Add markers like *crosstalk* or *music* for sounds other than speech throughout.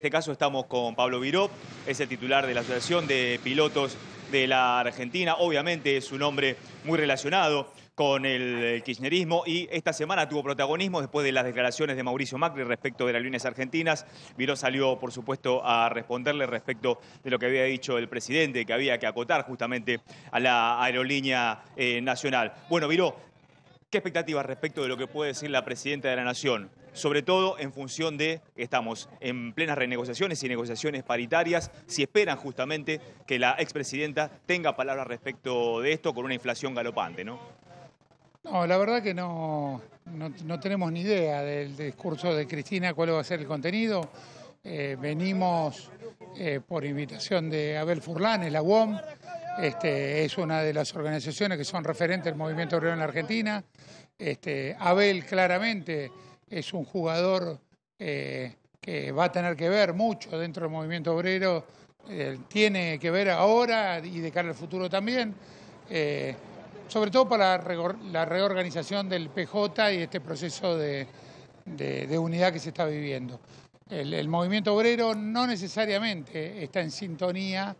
En este caso estamos con Pablo Viró, es el titular de la Asociación de Pilotos de la Argentina. Obviamente es un hombre muy relacionado con el kirchnerismo y esta semana tuvo protagonismo después de las declaraciones de Mauricio Macri respecto de las líneas argentinas. Viró salió, por supuesto, a responderle respecto de lo que había dicho el presidente, que había que acotar justamente a la aerolínea eh, nacional. Bueno, Viró, ¿qué expectativas respecto de lo que puede decir la presidenta de la Nación? sobre todo en función de, que estamos en plenas renegociaciones y negociaciones paritarias, si esperan justamente que la expresidenta tenga palabras respecto de esto con una inflación galopante, ¿no? No, la verdad que no, no, tenemos ni idea del discurso de Cristina, cuál va a ser el contenido. Eh, venimos eh, por invitación de Abel Furlán en la UOM, este, es una de las organizaciones que son referentes del movimiento obrero en la Argentina. Este, Abel claramente es un jugador eh, que va a tener que ver mucho dentro del movimiento obrero, tiene que ver ahora y de cara al futuro también, eh, sobre todo para la reorganización del PJ y este proceso de, unidad que se está viviendo. El, movimiento obrero no necesariamente está en sintonía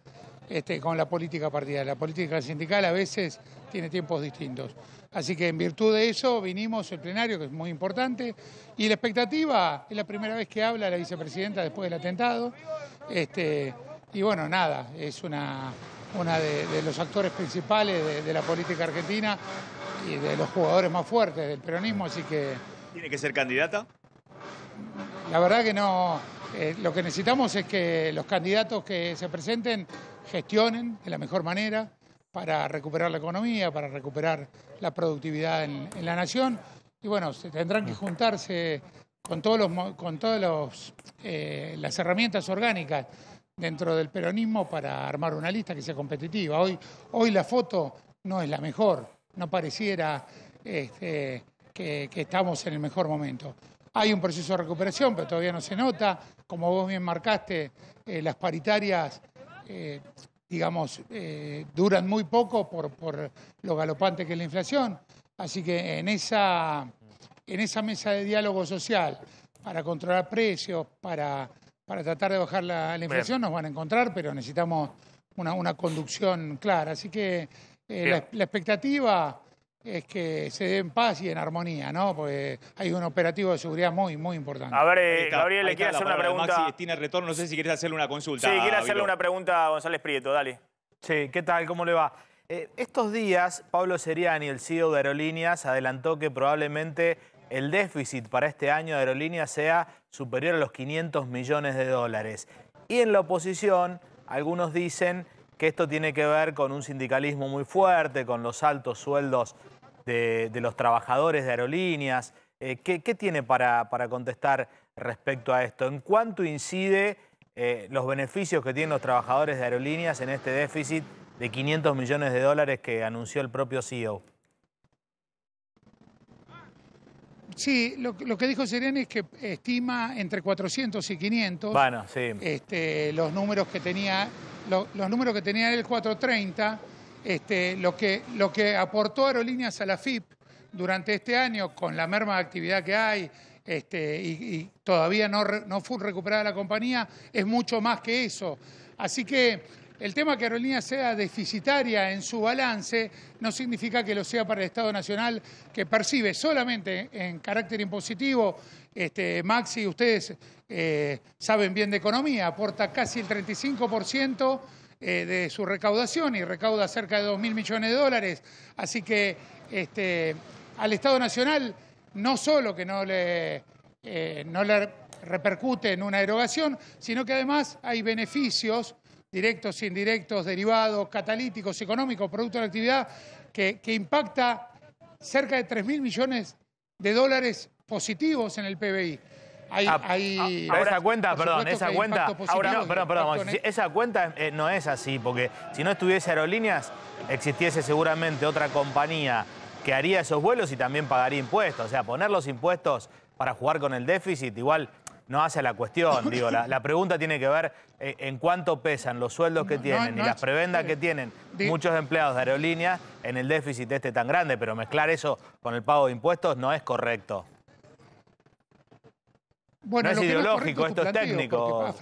este, con la política partidaria. La política sindical a veces tiene tiempos distintos. Así que en virtud de eso vinimos el plenario, que es muy importante, y la expectativa es la primera vez que habla la vicepresidenta después del atentado. Este, y bueno, nada, es una, de, los actores principales de, la política argentina y de los jugadores más fuertes del peronismo, así que... ¿Tiene que ser candidata? La verdad que no. Eh, lo que necesitamos es que los candidatos que se presenten gestionen de la mejor manera, para recuperar la economía, para recuperar la productividad en, la nación. Y bueno, se tendrán que juntarse con todos los, con todas eh, las herramientas orgánicas dentro del peronismo para armar una lista que sea competitiva. Hoy, hoy la foto no es la mejor, no pareciera este, que, estamos en el mejor momento. Hay un proceso de recuperación, pero todavía no se nota. Como vos bien marcaste, eh, las paritarias eh, digamos, eh, duran muy poco por, por, lo galopante que es la inflación. Así que en esa, en esa mesa de diálogo social, para controlar precios, para, para tratar de bajar la, inflación, nos van a encontrar, pero necesitamos una, una conducción clara. Así que eh, la, la expectativa es que se dé en paz y en armonía, ¿no? Porque hay un operativo de seguridad muy, muy importante. A ver, eh, Gabriel, le quiero hacer una pregunta. Maxi tiene retorno, no sé si quieres hacerle una consulta. Sí, quiero hacerle una pregunta a González Prieto, dale. Sí, ¿qué tal? ¿Cómo le va? Eh, estos días, Pablo Seriani, el CEO de Aerolíneas, adelantó que probablemente el déficit para este año de Aerolíneas sea superior a los 500 millones de dólares. Y en la oposición, algunos dicen que esto tiene que ver con un sindicalismo muy fuerte, con los altos sueldos de, los trabajadores de aerolíneas. Eh, ¿qué, tiene para, para, contestar respecto a esto? ¿En cuánto incide eh, los beneficios que tienen los trabajadores de aerolíneas en este déficit de 500 millones de dólares que anunció el propio CEO? Sí, lo, que dijo Serena es que estima entre 400 y 500 este, los números que tenía los números que tenía el 430, este, lo, que, lo que aportó Aerolíneas a la FIP durante este año, con la merma de actividad que hay este, y, todavía no, no fue recuperada la compañía, es mucho más que eso. Así que el tema que Aerolínea sea deficitaria en su balance no significa que lo sea para el Estado Nacional, que percibe solamente en carácter impositivo. Este, Maxi, ustedes eh, saben bien de economía, aporta casi el 35% eh, de su recaudación y recauda cerca de 2.000 millones de dólares. Así que este, al Estado Nacional no solo que no le, eh, no le repercute en una erogación, sino que además hay beneficios directos, indirectos, derivados, catalíticos, económicos, producto de la actividad, que, impacta cerca de 3.000 mil millones de dólares positivos en el PBI. Ah, ah, ahora, esa cuenta, perdón, esa cuenta, no, perdón, perdón, esa cuenta no es así, porque si no estuviese aerolíneas, existiese seguramente otra compañía que haría esos vuelos y también pagaría impuestos. O sea, poner los impuestos para jugar con el déficit, igual no hace la cuestión. *laughs* Digo, la, pregunta tiene que ver eh, en cuánto pesan los sueldos que tienen y las prebendas que tienen muchos empleados de aerolíneas en el déficit este tan grande, pero mezclar eso con el pago de impuestos no es correcto. Bueno, no es ideológico, esto es técnico. Ah,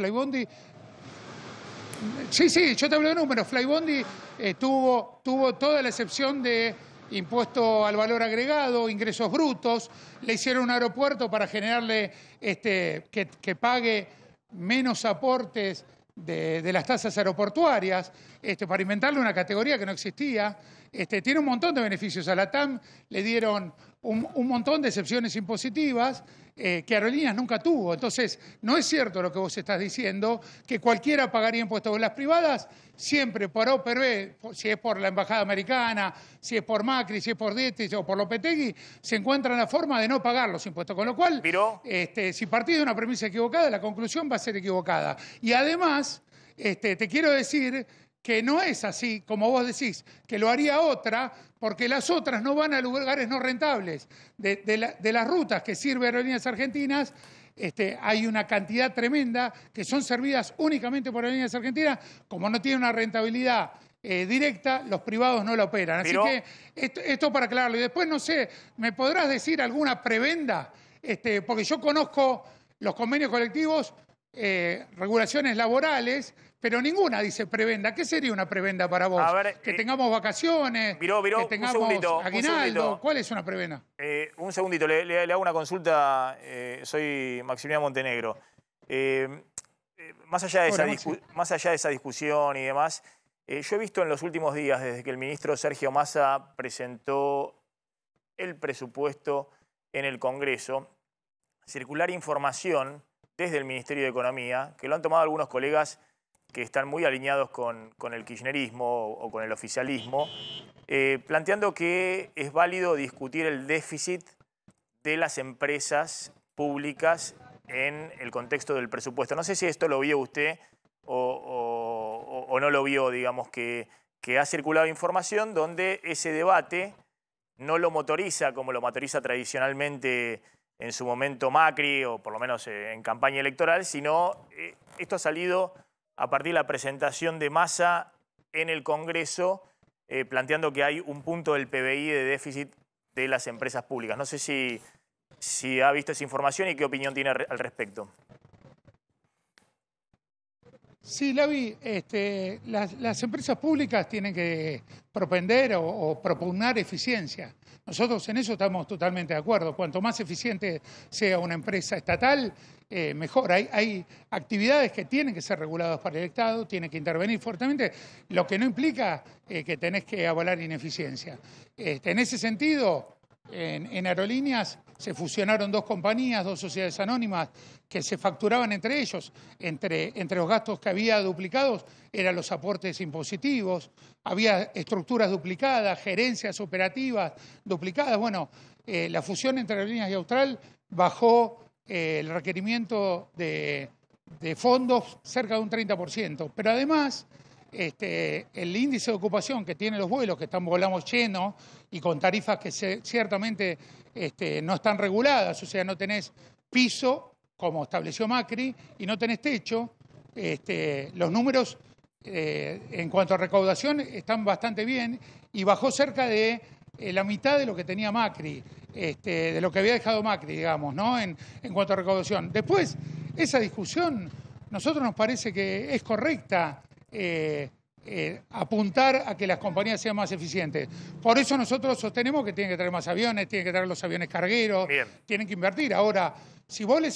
sí, sí, yo te hablo de números. Flybondi eh, tuvo toda la excepción de impuesto al valor agregado, ingresos brutos, le hicieron un aeropuerto para generarle este, que, pague menos aportes de, las tasas aeroportuarias, este, para inventarle una categoría que no existía. Este, tiene un montón de beneficios. A la TAM le dieron un montón de excepciones impositivas eh, que Aerolíneas nunca tuvo. Entonces, no es cierto lo que vos estás diciendo, que cualquiera pagaría impuestos. de las privadas, siempre por B, si es por la Embajada Americana, si es por Macri, si es por Dietrich o por Lopetegui, se encuentra la forma de no pagar los impuestos. Con lo cual, este, si partís de una premisa equivocada, la conclusión va a ser equivocada. Y además, este, te quiero decir que no es así, como vos decís, que lo haría otra, porque las otras no van a lugares no rentables. De, las rutas que sirve Aerolíneas Argentinas, este, hay una cantidad tremenda que son servidas únicamente por Aerolíneas Argentinas, como no tiene una rentabilidad eh, directa, los privados no la operan. Así que esto, para aclararlo. Y después, no sé, ¿me podrás decir alguna prebenda? Este, porque yo conozco los convenios colectivos, eh, regulaciones laborales, pero ninguna dice prebenda. ¿Qué sería una prebenda para vos? que eh, tengamos vacaciones, que tengamos un segundito, aguinaldo. ¿Cuál es una prebenda? Eh, un segundito, le, hago una consulta. Eh, soy Maximiliano Montenegro. más allá de esa discusión y demás, yo he visto en los últimos días, desde que el ministro Sergio Massa presentó el presupuesto en el Congreso, circular información desde el Ministerio de Economía, que lo han tomado algunos colegas que están muy alineados con, el kirchnerismo o, con el oficialismo, eh, planteando que es válido discutir el déficit de las empresas públicas en el contexto del presupuesto. No sé si esto lo vio usted o, no lo vio, digamos, que, que ha circulado información donde ese debate no lo motoriza como lo motoriza tradicionalmente en su momento Macri, o por lo menos eh, en campaña electoral, sino eh, esto ha salido a partir de la presentación de Massa en el Congreso, eh, planteando que hay un punto del PBI de déficit de las empresas públicas. No sé si ha visto esa información y qué opinión tiene al respecto. Sí, Lavi, este, las, empresas públicas tienen que propender o, propugnar eficiencia. Nosotros en eso estamos totalmente de acuerdo. Cuanto más eficiente sea una empresa estatal, eh, mejor. Hay, actividades que tienen que ser reguladas para el Estado, tienen que intervenir fuertemente, lo que no implica eh, que tenés que avalar ineficiencia. Este, en ese sentido, en aerolíneas se fusionaron dos compañías, dos sociedades anónimas, que se facturaban entre ellos, entre, entre los gastos que había duplicados eran los aportes impositivos, había estructuras duplicadas, gerencias operativas duplicadas. Bueno, eh, la fusión entre líneas y Austral bajó eh, el requerimiento de, de fondos cerca de un 30%, pero además este, el índice de ocupación que tienen los vuelos, que están volamos llenos y con tarifas que ciertamente este, no están reguladas, o sea, no tenés piso, como estableció Macri, y no tenés techo, este, los números eh, en cuanto a recaudación están bastante bien y bajó cerca de eh, la mitad de lo que tenía Macri, de lo que había dejado Macri, digamos, ¿no? En, en cuanto a recaudación. Después, esa discusión, nosotros nos parece que es correcta eh, eh, apuntar a que las compañías sean más eficientes. Por eso nosotros sostenemos que tienen que traer más aviones, tienen que traer los aviones cargueros, tienen que invertir. Ahora, si vos le,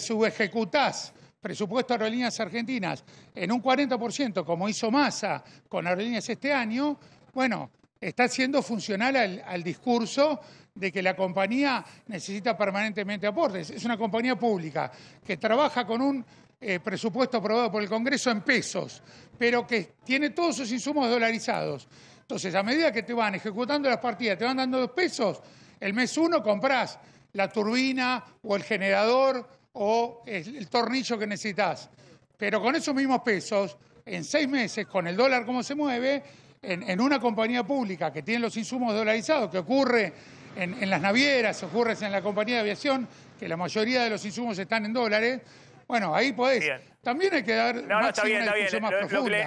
subejecutás presupuesto a aerolíneas argentinas en un 40%, como hizo Massa con aerolíneas este año, bueno, está siendo funcional al, discurso de que la compañía necesita permanentemente aportes. Es una compañía pública que trabaja con un eh, presupuesto aprobado por el Congreso en pesos, pero que tiene todos sus insumos dolarizados. Entonces, a medida que te van ejecutando las partidas, te van dando dos pesos, el mes uno compras la turbina o el generador o el, tornillo que necesitas. Pero con esos mismos pesos, en seis meses, con el dólar como se mueve, en, una compañía pública que tiene los insumos dolarizados, que ocurre en, en las navieras, ocurre en la compañía de aviación, que la mayoría de los insumos están en dólares, bueno, ahí podés. También hay que dar. No, no, está bien, está bien.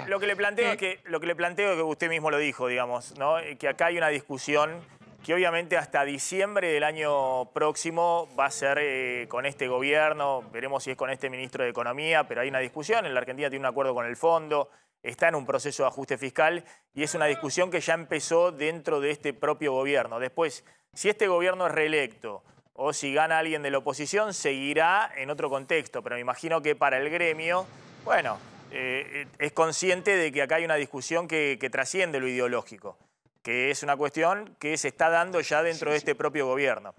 lo, que le, planteo es que, lo que le planteo que usted mismo lo dijo, digamos, ¿no? Que acá hay una discusión que obviamente hasta diciembre del año próximo va a ser eh, con este gobierno, veremos si es con este ministro de Economía, pero hay una discusión, en la Argentina tiene un acuerdo con el fondo, está en un proceso de ajuste fiscal y es una discusión que ya empezó dentro de este propio gobierno. Después, si este gobierno es reelecto, o si gana alguien de la oposición, seguirá en otro contexto. Pero me imagino que para el gremio, bueno, eh, eh, es consciente de que acá hay una discusión que, trasciende lo ideológico, que es una cuestión que se está dando ya dentro de este propio gobierno.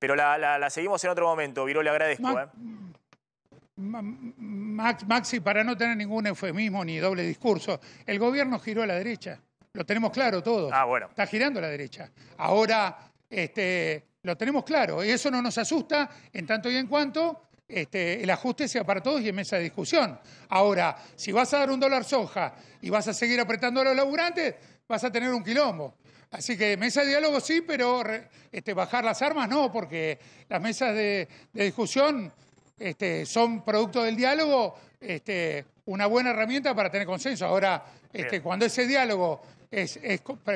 Pero la, seguimos en otro momento, Viro, le agradezco. ¿eh? Maxi, para no tener ningún eufemismo ni doble discurso, el gobierno giró a la derecha. Lo tenemos claro todo. Ah, bueno. Está girando a la derecha. Ahora, este, lo tenemos claro, y eso no nos asusta en tanto y en cuanto este, el ajuste sea para todos y en mesa de discusión. Ahora, si vas a dar un dólar soja y vas a seguir apretando a los laburantes, vas a tener un quilombo. Así que mesa de diálogo sí, pero este, bajar las armas no, porque las mesas de, discusión este, son producto del diálogo, este, una buena herramienta para tener consenso. Ahora, este, cuando ese diálogo es,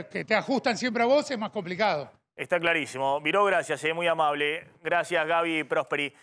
que te ajustan siempre a vos, es más complicado. Está clarísimo. Viró, gracias, muy amable. Gracias, Gaby Prosperi.